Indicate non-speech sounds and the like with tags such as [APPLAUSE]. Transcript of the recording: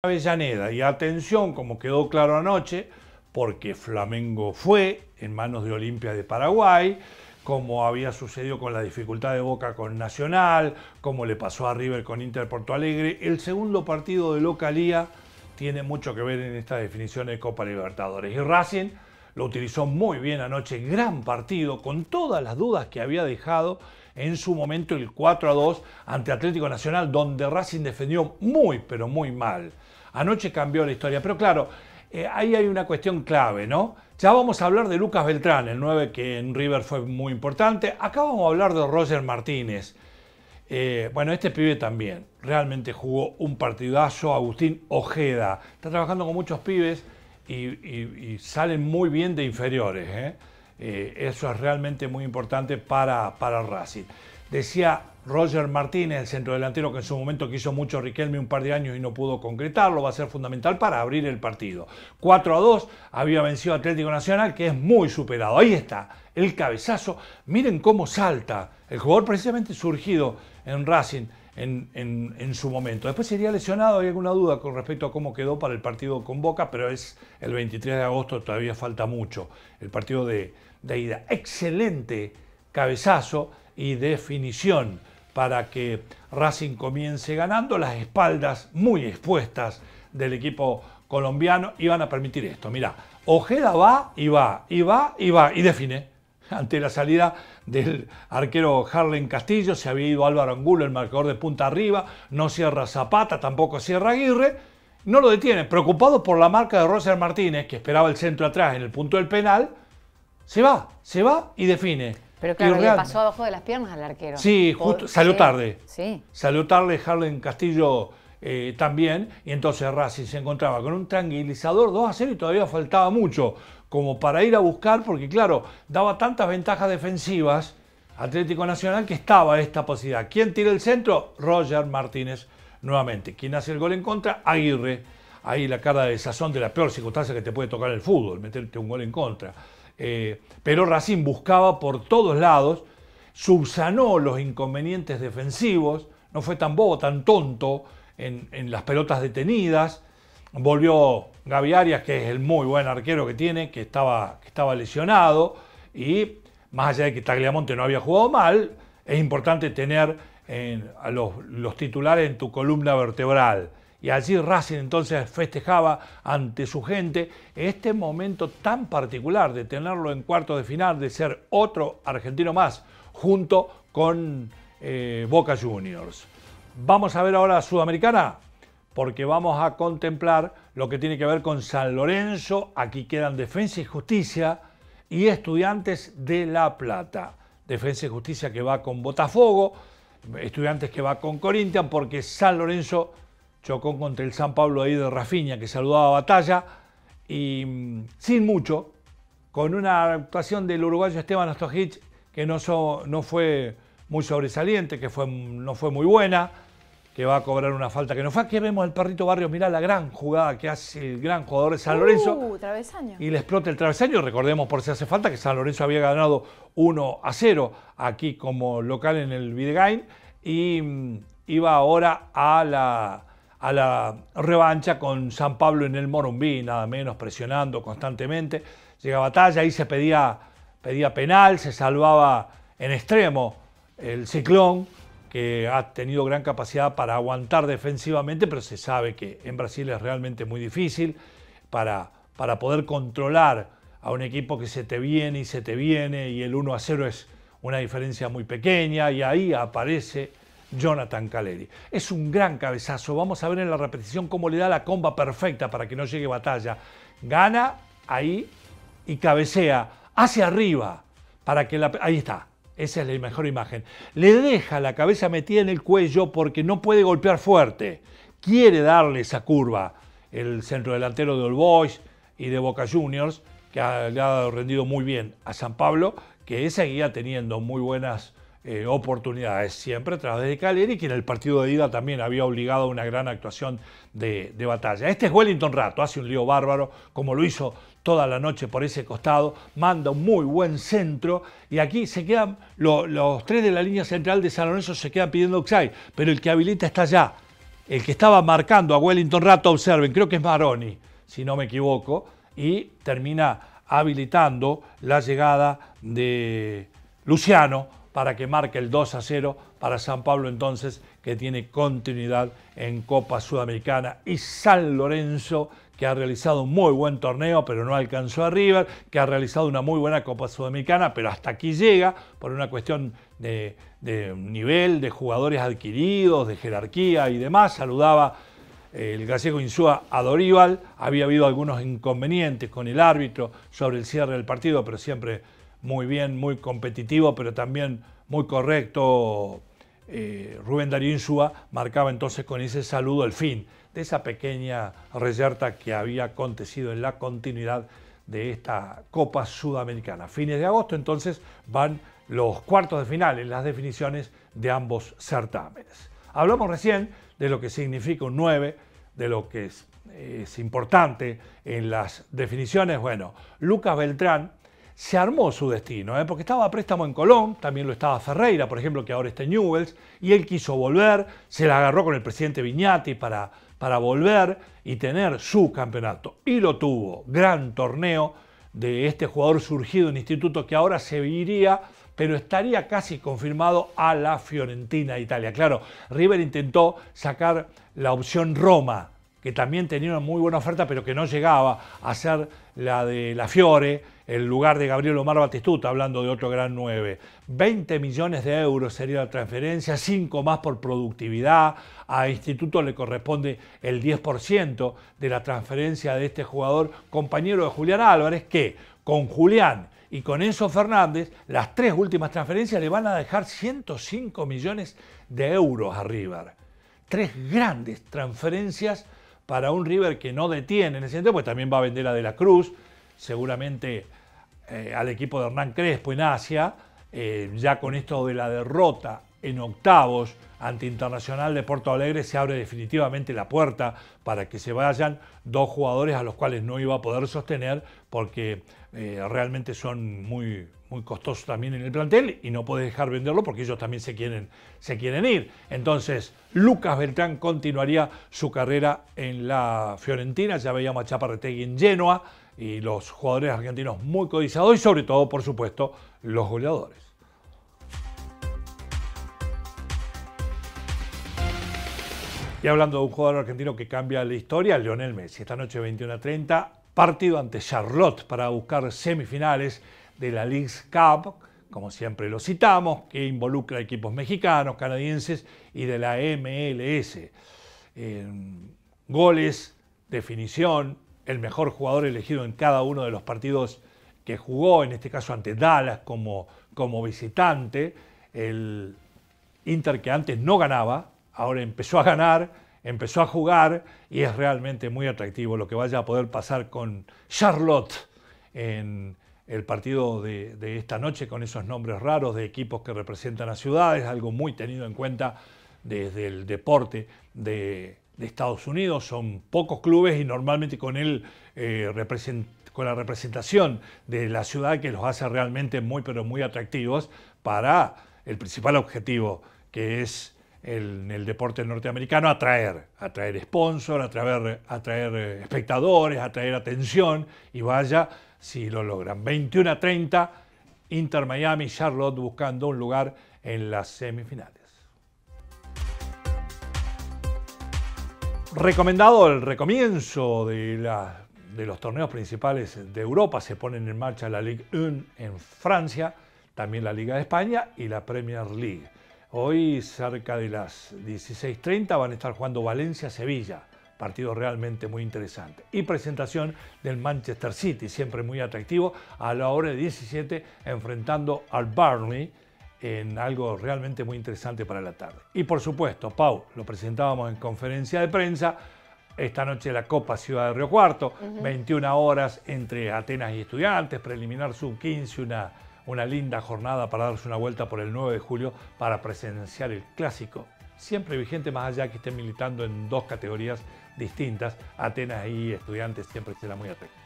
Avellaneda. Y atención, como quedó claro anoche, porque Flamengo fue en manos de Olimpia de Paraguay, como había sucedido con la dificultad de Boca con Nacional, como le pasó a River con Inter Porto Alegre, el segundo partido de localía tiene mucho que ver en esta definición de Copa Libertadores. Y Racing lo utilizó muy bien anoche, gran partido, con todas las dudas que había dejado en su momento el 4 a 2 ante Atlético Nacional, donde Racing defendió muy, pero muy mal. Anoche cambió la historia, pero claro, eh, ahí hay una cuestión clave, ¿no? Ya vamos a hablar de Lucas Beltrán, el 9 que en River fue muy importante. Acá vamos a hablar de Roger Martínez. Eh, bueno, este pibe también realmente jugó un partidazo. Agustín Ojeda está trabajando con muchos pibes y, y salen muy bien de inferiores. ¿eh? Eh, eso es realmente muy importante para, para Racing. Decía Roger Martínez, el centrodelantero que en su momento quiso mucho Riquelme un par de años y no pudo concretarlo, va a ser fundamental para abrir el partido. 4 a 2 había vencido Atlético Nacional, que es muy superado. Ahí está, el cabezazo. Miren cómo salta el jugador precisamente surgido en Racing en, en su momento. Después sería lesionado, hay alguna duda con respecto a cómo quedó para el partido con Boca, pero es el 23 de agosto, todavía falta mucho. El partido de, de ida. Excelente cabezazo y definición para que Racing comience ganando las espaldas muy expuestas del equipo colombiano iban a permitir esto. Mirá, Ojeda va y va y va y va y define. [LAUGHS] Ante la salida del arquero Harlen Castillo se había ido Álvaro Angulo, el marcador de punta arriba, no cierra Zapata, tampoco cierra Aguirre, no lo detiene. Preocupado por la marca de Roger Martínez, que esperaba el centro atrás en el punto del penal, se va, se va y define. Pero claro, le pasó abajo de las piernas al arquero. Sí, justo, salió tarde. Sí. Salió tarde en Castillo eh, también, y entonces Racing se encontraba con un tranquilizador 2 a 0 y todavía faltaba mucho como para ir a buscar, porque claro, daba tantas ventajas defensivas Atlético Nacional que estaba esta posibilidad. ¿Quién tira el centro? Roger Martínez nuevamente. ¿Quién hace el gol en contra? Aguirre. Ahí la cara de sazón de la peor circunstancia que te puede tocar el fútbol, meterte un gol en contra. Eh, pero Racín buscaba por todos lados, subsanó los inconvenientes defensivos, no fue tan bobo, tan tonto en, las pelotas detenidas. Volvió Gaby Arias, que es el muy buen arquero que tiene, que estaba, estaba lesionado. Y más allá de que Tagliamonte no había jugado mal, es importante tener a los titulares en tu columna vertebral. Y allí Racing entonces festejaba ante su gente este momento tan particular de tenerlo en cuarto de final, de ser otro argentino más, junto con eh, Boca Juniors. Vamos a ver ahora a Sudamericana, porque vamos a contemplar lo que tiene que ver con San Lorenzo. Aquí quedan Defensa y Justicia y Estudiantes de La Plata. Defensa y Justicia que va con Botafogo, Estudiantes que va con Corinthians, porque San Lorenzo chocó contra el San Pablo ahí de Rafiña, que saludaba a batalla, y mm, sin mucho, con una actuación del uruguayo Esteban hitch que no, fue muy sobresaliente, que fue, no fue muy buena, que va a cobrar una falta que no fue. Aquí vemos al perrito Barrios, mirá la gran jugada que hace el gran jugador de San uh, Lorenzo. Uh, travesaño. Y le explota el travesaño. Recordemos por si hace falta que San Lorenzo había ganado 1 a 0 aquí como local en el Videgain y mm, iba ahora a la a la revancha con San Pablo en el Morumbí, nada menos, presionando constantemente. llega batalla, ahí se pedía, pedía penal, se salvaba en extremo el ciclón, que ha tenido gran capacidad para aguantar defensivamente, pero se sabe que en Brasil es realmente muy difícil para, para poder controlar a un equipo que se te viene y se te viene y el 1 a 0 es una diferencia muy pequeña y ahí aparece Jonathan Caleri. Es un gran cabezazo. Vamos a ver en la repetición cómo le da la comba perfecta para que no llegue batalla. Gana ahí y cabecea hacia arriba para que la... Ahí está. Esa es la mejor imagen. Le deja la cabeza metida en el cuello porque no puede golpear fuerte. Quiere darle esa curva el centro delantero de All Boys y de Boca Juniors, que le ha rendido muy bien a San Pablo, que seguía teniendo muy buenas eh, oportunidades, siempre a través de Caleri, que en el partido de ida también había obligado a una gran actuación de, batalla. Este es Wellington Rato, hace un lío bárbaro, como lo hizo toda la noche por ese costado, manda un muy buen centro y aquí se quedan los tres de la línea central de San Lorenzo se quedan pidiendo Xai, pero el que habilita está allá. El que estaba marcando a Wellington Rato, observen, creo que es Maroni, si no me equivoco, y termina habilitando la llegada de Luciano para que marque el 2 a 0 para San Pablo entonces, que tiene continuidad en Copa Sudamericana. Y San Lorenzo, que ha realizado un muy buen torneo, pero no alcanzó a River, que ha realizado una muy buena Copa Sudamericana, pero hasta aquí llega por una cuestión de, nivel, de jugadores adquiridos, de jerarquía y demás. Saludaba eh, el gallego Insúa a Dorival. Había habido algunos inconvenientes con el árbitro sobre el cierre del partido, pero siempre muy bien, muy competitivo, pero también muy correcto. Eh, Rubén Darío Insúa marcaba entonces con ese saludo el fin de esa pequeña reyerta que había acontecido en la continuidad de esta Copa Sudamericana. Fines de agosto entonces van los cuartos de final en las definiciones de ambos certámenes. Hablamos recién de lo que significa un 9, de lo que es, eh, es importante en las definiciones. Bueno, Lucas Beltrán, se armó su destino, ¿eh? porque estaba a préstamo en Colón, también lo estaba Ferreira, por ejemplo, que ahora está en Newells, y él quiso volver, se la agarró con el presidente Viñati para, para volver y tener su campeonato. Y lo tuvo, gran torneo de este jugador surgido en instituto que ahora se iría, pero estaría casi confirmado a la Fiorentina de Italia. Claro, River intentó sacar la opción Roma que también tenía una muy buena oferta, pero que no llegaba a ser la de La Fiore, en lugar de Gabriel Omar Batistuta, hablando de otro gran 9. 20 millones de euros sería la transferencia, 5 más por productividad. A Instituto le corresponde el 10% de la transferencia de este jugador, compañero de Julián Álvarez, que con Julián y con Enzo Fernández, las tres últimas transferencias le van a dejar 105 millones de euros a River. Tres grandes transferencias para un River que no detiene en ese siguiente, pues también va a vender a De la Cruz, seguramente eh, al equipo de Hernán Crespo en Asia, eh, ya con esto de la derrota en octavos ante Internacional de Porto Alegre se abre definitivamente la puerta para que se vayan dos jugadores a los cuales no iba a poder sostener porque eh, realmente son muy, muy costosos también en el plantel y no puede dejar venderlo porque ellos también se quieren, se quieren ir. Entonces, Lucas Beltrán continuaría su carrera en la Fiorentina, ya veíamos a Chaparretegui en Genoa y los jugadores argentinos muy codizados y sobre todo, por supuesto, los goleadores. Y hablando de un jugador argentino que cambia la historia, Lionel Messi. Esta noche 21 a 30 partido ante Charlotte para buscar semifinales de la League's Cup, como siempre lo citamos, que involucra equipos mexicanos, canadienses y de la MLS. goles, definición, el mejor jugador elegido en cada uno de los partidos que jugó, en este caso ante Dallas como visitante, el Inter que antes no ganaba, ahora empezó a ganar, empezó a jugar y es realmente muy atractivo lo que vaya a poder pasar con Charlotte en el partido de, esta noche con esos nombres raros de equipos que representan a ciudades, algo muy tenido en cuenta desde el deporte de, Estados Unidos. Son pocos clubes y normalmente con, eh, con la representación de la ciudad que los hace realmente muy, pero muy atractivos para el principal objetivo, que es en el deporte norteamericano atraer, atraer sponsor, atraer, atraer eh, espectadores, atraer atención y vaya si lo logran. 21 a 30, Inter Miami, Charlotte buscando un lugar en las semifinales. Recomendado el recomienzo de, de los torneos principales de Europa, se ponen en marcha la Ligue 1 en Francia, también la Liga de España y la Premier League. Hoy cerca de las 16.30 van a estar jugando Valencia-Sevilla, partido realmente muy interesante. Y presentación del Manchester City, siempre muy atractivo, a la hora de 17 enfrentando al Burnley en algo realmente muy interesante para la tarde. Y por supuesto, Pau, lo presentábamos en conferencia de prensa, esta noche la Copa Ciudad de Río Cuarto, 21 horas entre Atenas y Estudiantes, preliminar sub-15, una una linda jornada para darse una vuelta por el 9 de julio para presenciar el clásico, siempre vigente más allá que esté militando en dos categorías distintas. Atenas y estudiantes siempre será muy atento.